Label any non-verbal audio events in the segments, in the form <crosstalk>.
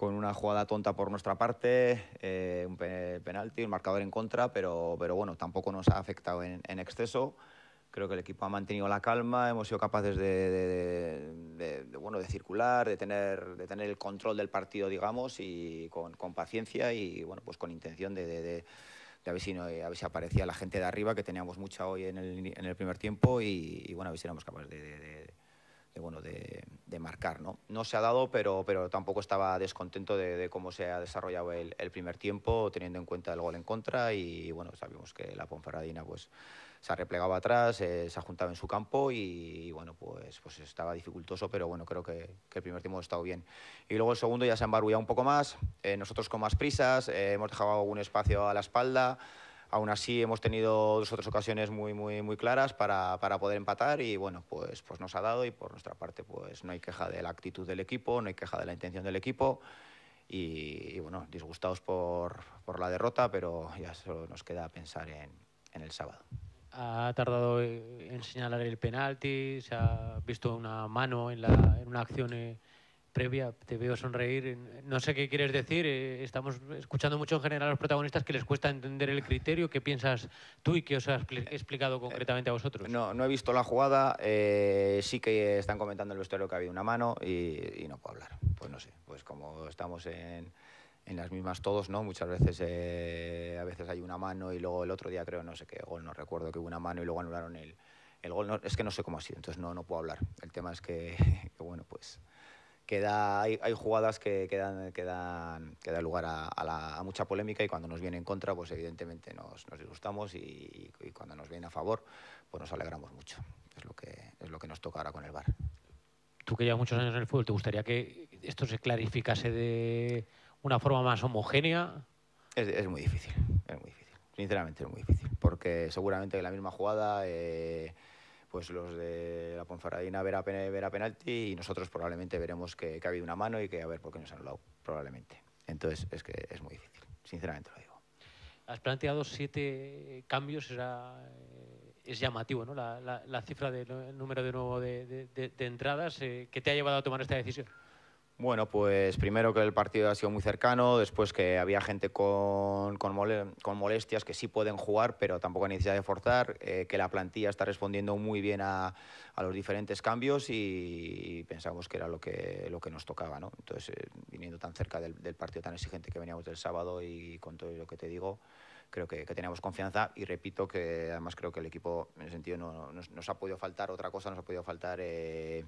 con una jugada tonta por nuestra parte, eh, un penalti, un marcador en contra, pero, pero bueno, tampoco nos ha afectado en, en exceso. Creo que el equipo ha mantenido la calma, hemos sido capaces de, de, de, bueno, de circular, de tener, de tener el control del partido, digamos, y con, con paciencia y bueno, pues con intención de, a ver, si no, a ver si aparecía la gente de arriba, que teníamos mucha hoy en el, en el primer tiempo, y, y bueno, a ver si éramos capaces de, bueno, de, marcar. ¿no? ¿no? se ha dado, pero, pero tampoco estaba descontento de, cómo se ha desarrollado el, primer tiempo, teniendo en cuenta el gol en contra. Y bueno, sabíamos que la Ponferradina pues, se ha replegado atrás, eh, se ha juntado en su campo y, bueno, pues, pues estaba dificultoso, pero bueno, creo que, el primer tiempo ha estado bien. Y luego el segundo ya se ha un poco más, eh, nosotros con más prisas, eh, hemos dejado algún espacio a la espalda. Aún así hemos tenido dos o tres ocasiones muy, muy, muy claras para, poder empatar y bueno, pues, pues nos ha dado y por nuestra parte pues no hay queja de la actitud del equipo, no hay queja de la intención del equipo. Y, bueno, disgustados por, la derrota, pero ya solo nos queda pensar en, el sábado ha tardado en señalar el penalti, se ha visto una mano en, la, en una acción eh, previa, te veo sonreír. No sé qué quieres decir. Eh, estamos escuchando mucho en general a los protagonistas que les cuesta entender el criterio. ¿Qué piensas tú y qué os ha explicado concretamente a vosotros? No, no he visto la jugada. Eh, sí que están comentando el vestuario que ha habido una mano y, no puedo hablar. Pues no sé, pues como estamos en, en las mismas todos, ¿no? Muchas veces eh, a veces hay una mano y luego el otro día creo, no sé qué gol, no recuerdo que hubo una mano y luego anularon el, el gol. es que no sé cómo ha sido, entonces no, no puedo hablar. El tema es que, <laughs> que bueno, pues hay, jugadas que, dan, que, lugar a, mucha polémica y cuando nos viene en contra, pues evidentemente nos, disgustamos y, cuando nos viene a favor, pues nos alegramos mucho. Es lo que, es lo que nos toca ahora con el VAR. Tú que llevas muchos años en el fútbol, ¿te gustaría que esto se clarificase de una forma más homogénea? Es, muy difícil, es muy difícil. Sinceramente es muy difícil, porque seguramente la misma jugada... Eh, pues los de la Ponferradina verá, verá penalti y nosotros probablemente veremos que, ha habido una mano y que a ver por qué nos han anulado, probablemente. Entonces es que es muy difícil, sinceramente lo digo. Has planteado siete cambios, eh, es llamativo ¿no? la, cifra del de, número de nuevo de, entradas eh, que te ha llevado a tomar esta decisión. Bueno, pues primero que el partido ha sido muy cercano, después que había gente con, molestias que sí pueden jugar, pero tampoco hay necesidad de forzar, eh, que la plantilla está respondiendo muy bien a, los diferentes cambios y, pensamos que era lo que, lo que nos tocaba. ¿no? Entonces, eh, viniendo tan cerca del, partido tan exigente que veníamos del sábado y con todo lo que te digo, creo que, teníamos confianza y repito que además creo que el equipo, en ese sentido, no, nos, ha podido faltar otra cosa, nos ha podido faltar... Eh,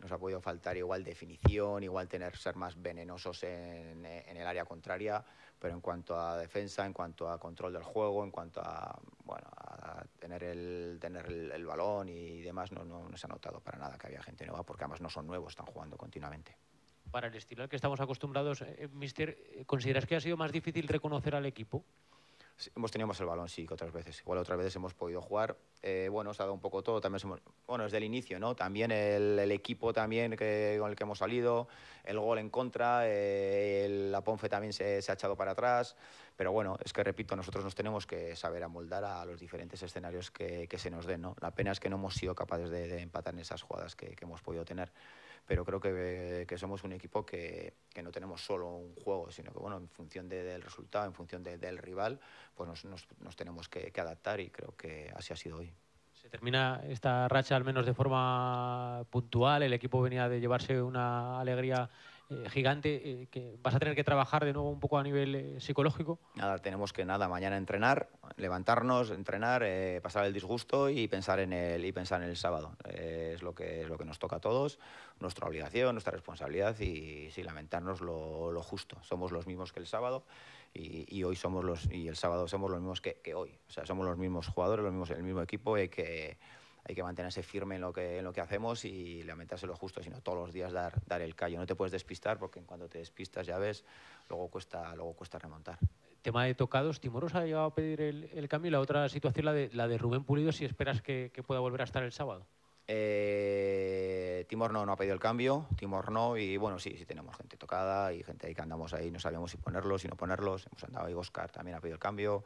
nos ha podido faltar igual definición, igual tener ser más venenosos en, el área contraria, pero en cuanto a defensa, en cuanto a control del juego, en cuanto a, a tener el, tener el, balón y demás, no, se ha notado para nada que había gente nueva, porque además no son nuevos, están jugando continuamente. Para el estilo al que estamos acostumbrados, eh, Mister, eh, ¿consideras que ha sido más difícil reconocer al equipo? hemos tenido más el balón, sí, que otras veces. Igual otras veces hemos podido jugar. Eh, bueno, se ha dado un poco todo. También bueno, desde del inicio, ¿no? También el, equipo también que, con el que hemos salido, el gol en contra, eh, la Ponfe también se, ha echado para atrás. Pero bueno, es que repito, nosotros nos tenemos que saber amoldar a los diferentes escenarios que, se nos den, ¿no? La pena es que no hemos sido capaces de, empatar en esas jugadas que, que hemos podido tener pero creo que, que somos un equipo que, que, no tenemos solo un juego, sino que bueno, en función del resultado, en función del rival, pues nos, nos, tenemos que, que adaptar y creo que así ha sido hoy. Se termina esta racha al menos de forma puntual, el equipo venía de llevarse una alegría eh, gigante eh, que vas a tener que trabajar de nuevo un poco a nivel eh, psicológico? Nada, tenemos que nada, mañana entrenar, levantarnos, entrenar, pasar el disgusto y pensar en el, y pensar en el sábado. es, lo que, es lo que nos toca a todos, nuestra obligación, nuestra responsabilidad y lamentarnos lo, justo. Somos los mismos que el sábado. Y, hoy somos los y el sábado somos los mismos que, hoy o sea somos los mismos jugadores los mismos el mismo equipo y que hay que mantenerse firme en lo que, en lo que hacemos y lamentarse lo justo, sino todos los días dar, dar el callo. No te puedes despistar porque en cuanto te despistas, ya ves, luego cuesta, luego cuesta remontar. Tema de tocados, Timoros ha llegado a pedir el, cambio y la otra situación, la de, la de Rubén Pulido, si esperas que, pueda volver a estar el sábado. Eh, Timor no, no ha pedido el cambio, Timor no, y bueno, sí, sí tenemos gente tocada y gente ahí que andamos ahí, no sabíamos si ponerlos, si no ponerlos, hemos andado ahí, Oscar también ha pedido el cambio,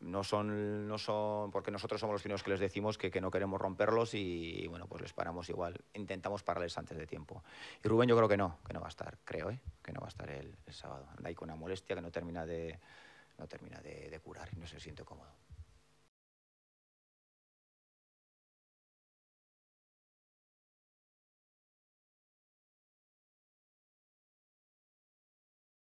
no son, no son, porque nosotros somos los primeros que les decimos que, no queremos romperlos y, bueno, pues les paramos igual, intentamos pararles antes de tiempo. Y Rubén yo creo que no, que no va a estar, creo, ¿eh? que no va a estar el, sábado. Anda ahí con una molestia que no termina de, no termina de curar y no se siente cómodo.